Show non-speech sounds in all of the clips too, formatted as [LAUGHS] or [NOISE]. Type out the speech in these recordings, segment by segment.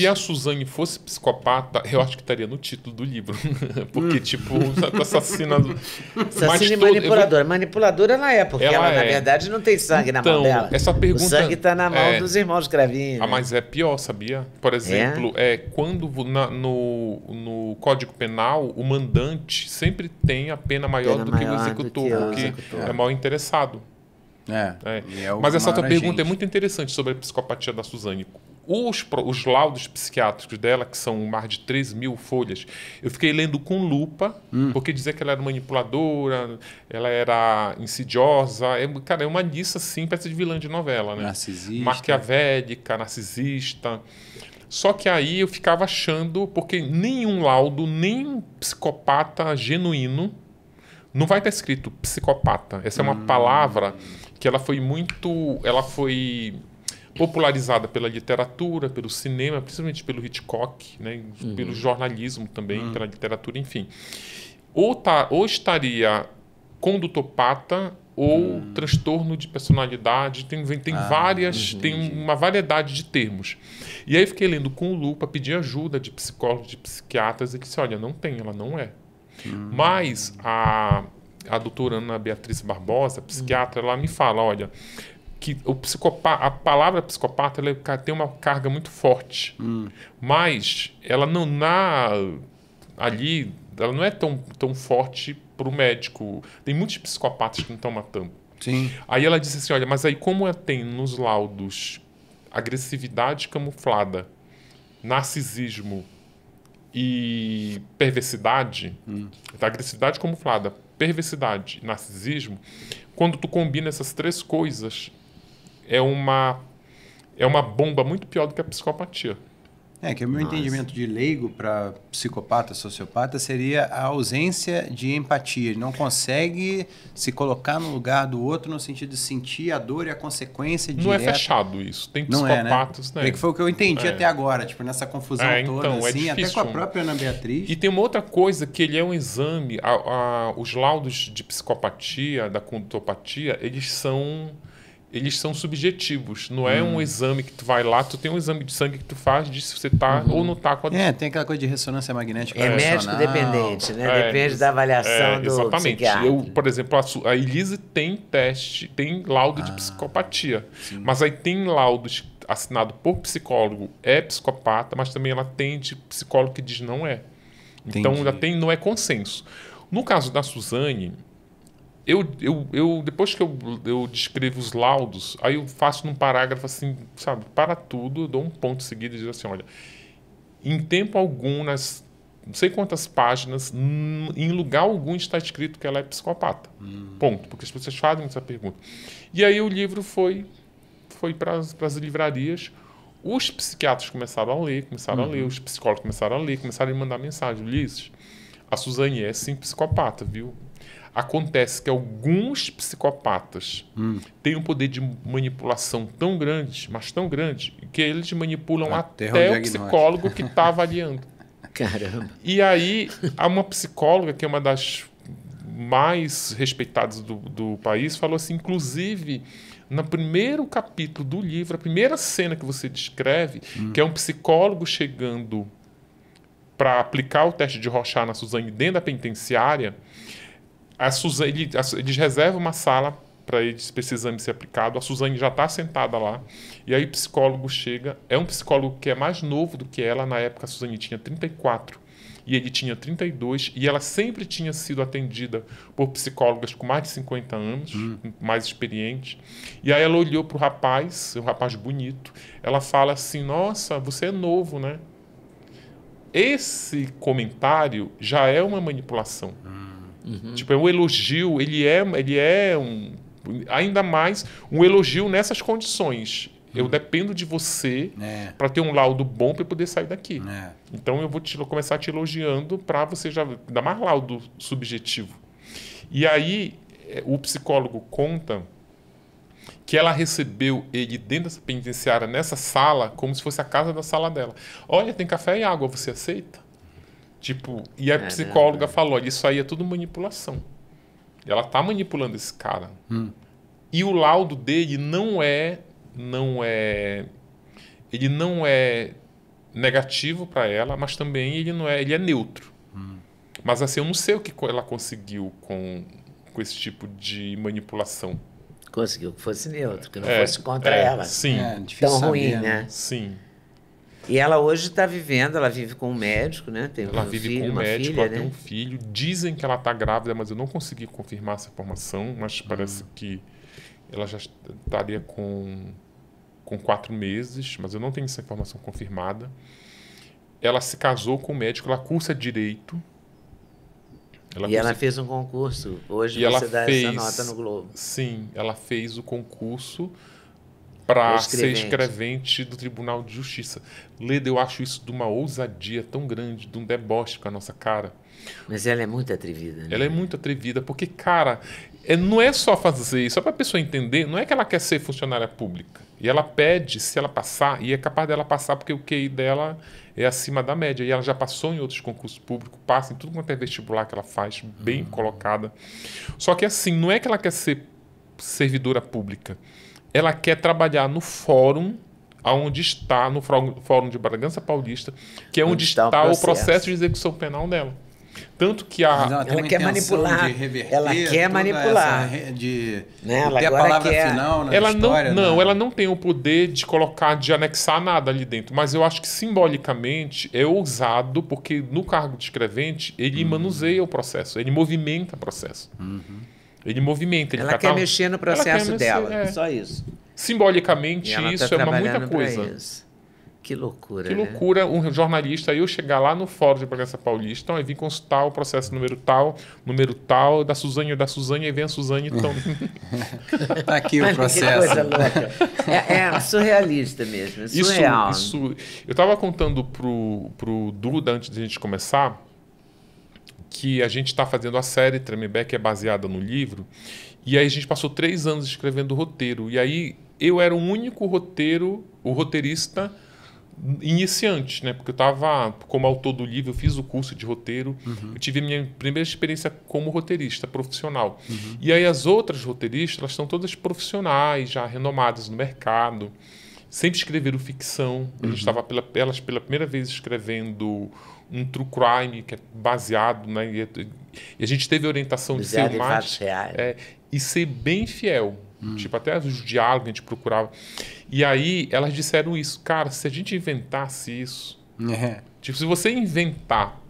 Se a Suzane fosse psicopata, eu acho que estaria no título do livro. [LAUGHS] porque, hum. tipo, assassina. Assassina e manipuladora. Tipo, vou... Manipuladora ela é, porque ela, ela é. na verdade, não tem sangue então, na mão então, dela. Essa pergunta. O sangue tá na mão é... dos irmãos Cravinho. Ah, mas é pior, sabia? Por é? exemplo, é, é quando na, no, no Código Penal, o mandante sempre tem a pena maior pena do que maior o executor, que executor. é mal interessado. É. é. é mas essa tua pergunta é muito interessante sobre a psicopatia da Suzane. Os, os laudos psiquiátricos dela, que são mais de 3 mil folhas, eu fiquei lendo com lupa, hum. porque dizia que ela era manipuladora, ela era insidiosa. É, cara, é uma lista, assim, parece de vilã de novela, né? Narcisista. Maquiavélica, narcisista. Só que aí eu ficava achando, porque nenhum laudo, nenhum psicopata genuíno, não vai estar escrito psicopata. Essa é uma hum. palavra que ela foi muito. Ela foi popularizada pela literatura, pelo cinema, principalmente pelo Hitchcock, né, uhum. pelo jornalismo também, uhum. pela literatura, enfim. Ou, tá, ou estaria condutopata ou uhum. transtorno de personalidade, tem, tem ah, várias, tem uma variedade de termos. E aí fiquei lendo com o Lupa, pedi ajuda de psicólogos, de psiquiatras, e disse, olha, não tem, ela não é. Hum. Mas a, a doutora Ana Beatriz Barbosa, psiquiatra, ela me fala, olha, que o psicopata, a palavra psicopata ela é tem uma carga muito forte, hum. mas ela não na ali ela não é tão, tão forte para o médico. Tem muitos psicopatas que não estão matando. Sim. Aí ela disse assim, olha, mas aí como ela tem nos laudos agressividade camuflada, narcisismo e perversidade, hum. agressividade camuflada, perversidade, narcisismo, quando tu combina essas três coisas, é uma, é uma bomba muito pior do que a psicopatia. É, que o meu Nossa. entendimento de leigo para psicopata, sociopata, seria a ausência de empatia. Ele não consegue se colocar no lugar do outro no sentido de sentir a dor e a consequência não é direta. Não é fechado isso. Tem psicopatas, não é, né? né? É que foi o que eu entendi é. até agora, tipo, nessa confusão é, então, toda, então, até com a própria Ana Beatriz. E tem uma outra coisa que ele é um exame. A, a, os laudos de psicopatia, da condutopatia, eles são eles são subjetivos. Não é um hum. exame que tu vai lá, tu tem um exame de sangue que tu faz, diz se você tá uhum. ou não tá com a... É, tem aquela coisa de ressonância magnética. É, médico dependente, né? É, Depende da avaliação é, do Exatamente. Eu, por exemplo, a, a Elise tem teste, tem laudo ah, de psicopatia. Sim. Mas aí tem laudos assinado por psicólogo, é psicopata, mas também ela tem de psicólogo que diz não é. Então, Entendi. Então já tem, não é consenso. No caso da Suzane, eu, eu, eu depois que eu, eu descrevo os laudos, aí eu faço num parágrafo assim, sabe, para tudo, dou um ponto seguido e digo assim, olha, em tempo algum, nas não sei quantas páginas, em lugar algum está escrito que ela é psicopata. Hum. Ponto, porque as pessoas fazem essa pergunta. E aí o livro foi foi para as livrarias, os psiquiatras começaram a ler, começaram uhum. a ler, uhum. os psicólogos começaram a ler, começaram a mandar mensagem, Ulisses, a Suzane é sim psicopata, viu? Acontece que alguns psicopatas hum. têm um poder de manipulação tão grande, mas tão grande, que eles manipulam até, até o, o psicólogo que está avaliando. [LAUGHS] Caramba. E aí, há uma psicóloga, que é uma das mais respeitadas do, do país, falou assim: inclusive, no primeiro capítulo do livro, a primeira cena que você descreve, hum. que é um psicólogo chegando para aplicar o teste de Rochard na Suzane dentro da penitenciária, a Suzane, ele, a, eles reservam uma sala para esse exame ser aplicado. A Suzane já está sentada lá. E aí o psicólogo chega. É um psicólogo que é mais novo do que ela. Na época, a Suzane tinha 34 e ele tinha 32. E ela sempre tinha sido atendida por psicólogas com mais de 50 anos, hum. mais experientes. E aí ela olhou para o rapaz, um rapaz bonito. Ela fala assim: Nossa, você é novo, né? Esse comentário já é uma manipulação. Hum Uhum. Tipo, é um elogio, ele é, ele é um, ainda mais um elogio nessas condições. Uhum. Eu dependo de você é. para ter um laudo bom para poder sair daqui. É. Então eu vou te, começar te elogiando para você já dar mais laudo subjetivo. E aí é, o psicólogo conta que ela recebeu ele dentro dessa penitenciária, nessa sala, como se fosse a casa da sala dela. Olha, tem café e água, você aceita? Tipo, e a é psicóloga falou: isso aí é tudo manipulação. E ela tá manipulando esse cara. Hum. E o laudo dele não é. Não é. Ele não é negativo para ela, mas também ele não é. Ele é neutro. Hum. Mas assim, eu não sei o que ela conseguiu com, com esse tipo de manipulação. Conseguiu que fosse neutro, que não é, fosse contra é, ela. Sim. É, Tão ruim, né? né? Sim. E ela hoje está vivendo, ela vive com um médico, né? Tem ela um vive filho, com um médico, filha, ela né? tem um filho. Dizem que ela está grávida, mas eu não consegui confirmar essa informação, mas hum. parece que ela já estaria com, com quatro meses, mas eu não tenho essa informação confirmada. Ela se casou com um médico, ela cursa direito. Ela e cursa... ela fez um concurso. Hoje e você dá fez... essa nota no Globo. Sim, ela fez o concurso para é ser escrevente do Tribunal de Justiça. Leda, eu acho isso de uma ousadia tão grande, de um deboche com a nossa cara. Mas ela é muito atrevida, né? Ela é muito atrevida, porque, cara, é, não é só fazer isso, só para a pessoa entender, não é que ela quer ser funcionária pública. E ela pede, se ela passar, e é capaz dela passar, porque o QI dela é acima da média. E ela já passou em outros concursos públicos, passa em tudo quanto é vestibular que ela faz, bem uhum. colocada. Só que assim, não é que ela quer ser servidora pública ela quer trabalhar no fórum aonde está no Fórum de Bragança Paulista, que é onde, onde está, está, o processo. processo de execução penal dela. Tanto que a. Não, ela, quer manipular. Ela quer manipular. de, né? ela ter a palavra quer... final na ela história, Não, não, né? ela não tem o poder de colocar, de anexar nada ali dentro. Mas eu acho que simbolicamente é ousado, porque no cargo de escrevente ele uhum. manuseia o processo, ele movimenta o processo. Uhum. Ele movimenta, ele Ela quer um... mexer no processo mexer, dela, é. só isso. Simbolicamente, tá isso tá é uma muita coisa. Que loucura. Que né? loucura né? um jornalista eu chegar lá no Fórum de Progresso Paulista então, e vir consultar o processo número tal, número tal, da Suzane da Suzane, e vem a Suzane então. [LAUGHS] tá aqui o processo. Que coisa louca. É, é surrealista mesmo, é surreal. Isso, isso eu estava contando pro, pro Duda antes de a gente começar que a gente está fazendo a série que é baseada no livro e aí a gente passou três anos escrevendo o roteiro e aí eu era o único roteiro o roteirista iniciante né porque eu estava como autor do livro eu fiz o curso de roteiro uhum. eu tive a minha primeira experiência como roteirista profissional uhum. e aí as outras roteiristas elas são todas profissionais já renomadas no mercado sempre escreveram ficção. Uhum. A gente estava uhum. pela, elas pela primeira vez escrevendo um true crime que é baseado na né? É e a gente teve a orientação de ser mais é, e ser bem fiel. Hum. Tipo, até os diálogos a gente procurava. E aí elas disseram isso. Cara, se a gente inventasse isso. É. Tipo, se você inventar.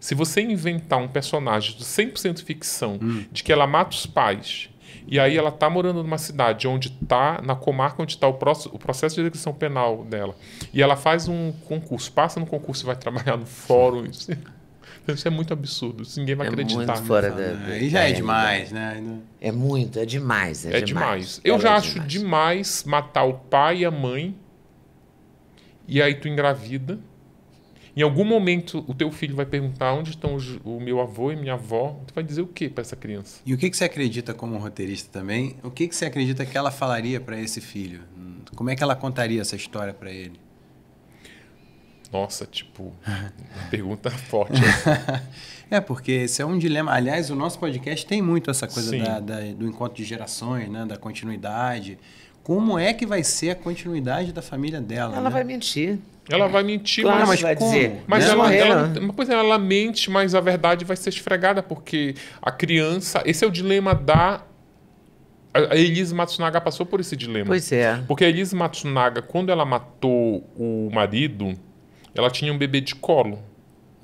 Se você inventar um personagem de 100% ficção, hum. de que ela mata os pais, e aí ela está morando numa cidade onde está, na comarca onde está o, o, processo de execução penal dela. E ela faz um concurso, passa no concurso e vai trabalhar no fórum. Isso, é muito absurdo, isso ninguém vai é acreditar. Muito fora da, ah, da, aí já é, é demais, né? É muito, é demais. É, é demais. demais. É Eu já é acho demais. demais matar o pai e a mãe, e aí tu engravida em algum momento, o teu filho vai perguntar onde estão os, o meu avô e minha avó. Tu vai dizer o que para essa criança? E o que, que você acredita como roteirista também? O que, que você acredita que ela falaria para esse filho? Como é que ela contaria essa história para ele? Nossa, tipo, [LAUGHS] pergunta forte. [LAUGHS] é, porque esse é um dilema. Aliás, o nosso podcast tem muito essa coisa da, da, do encontro de gerações, né? da continuidade. Como é que vai ser a continuidade da família dela? Ela né? vai mentir. Ela vai mentir, claro, mas, vai como? dizer. Mas ela, é. ela, pois ela, é, ela mente, mas a verdade vai ser esfregada, porque a criança. Esse é o dilema da a Elise Matsunaga passou por esse dilema. Pois é. Porque a Elise Matsunaga, quando ela matou o marido, ela tinha um bebê de colo.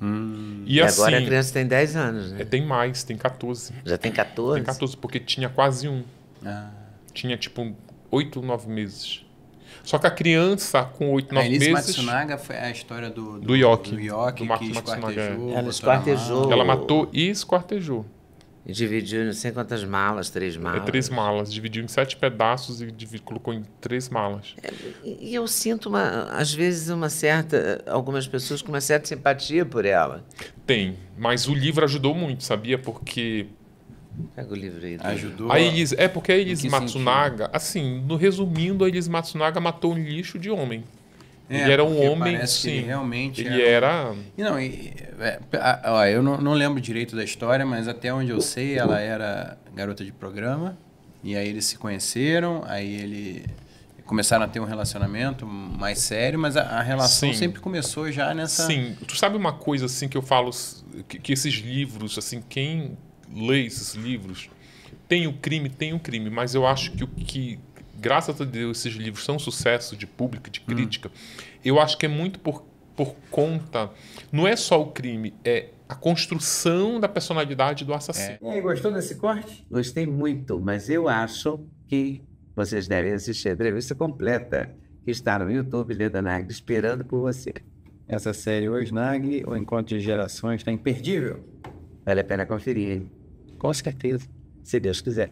Hum. E, e assim, agora a criança tem 10 anos, né? É, tem mais, tem 14. Já tem 14? Tem 14, porque tinha quase um. Ah. Tinha tipo 8, 9 meses. Só que a criança com 8, 9 meses. A Matsunaga foi a história do do, do Yoki, do, Yoki, do Marco que esquartejou. É. Ela esquartejou. Ela matou e esquartejou. E dividiu não sei quantas malas, três é malas. É três malas, dividiu em sete pedaços e dividi, colocou em três malas. É, e eu sinto, uma, às vezes, uma certa. algumas pessoas com uma certa simpatia por ela. Tem, mas o livro ajudou muito, sabia? Porque. Pega o livro aí. Ajudou. A Elis, é porque a Elis Matsunaga, sentido? assim, no resumindo, a Elis Matsunaga matou um lixo de homem. É, ele era um homem, sim. Ele realmente ele era. era... E não, e, é, ó, eu não, não, lembro direito da história, mas até onde eu sei, ela era garota de programa. E aí eles se conheceram, aí ele começaram a ter um relacionamento mais sério, mas a, a relação sim. sempre começou já nessa. Sim. Tu sabe uma coisa assim que eu falo que, que esses livros, assim, quem lê esses livros tem o crime, tem o crime, mas eu acho que o que graças a Deus, esses livros são um sucesso de público, de hum. crítica, hum. eu acho que é muito por, por conta. Não é só o crime, é a construção da personalidade do assassino. É. E aí, gostou desse corte? Gostei muito, mas eu acho que vocês devem assistir a entrevista completa que está no YouTube, Leda Nagli, esperando por você. Essa série Hoje Nagli, O Encontro de Gerações, está imperdível. Vale a pena conferir, hein? Com certeza. Se Deus quiser.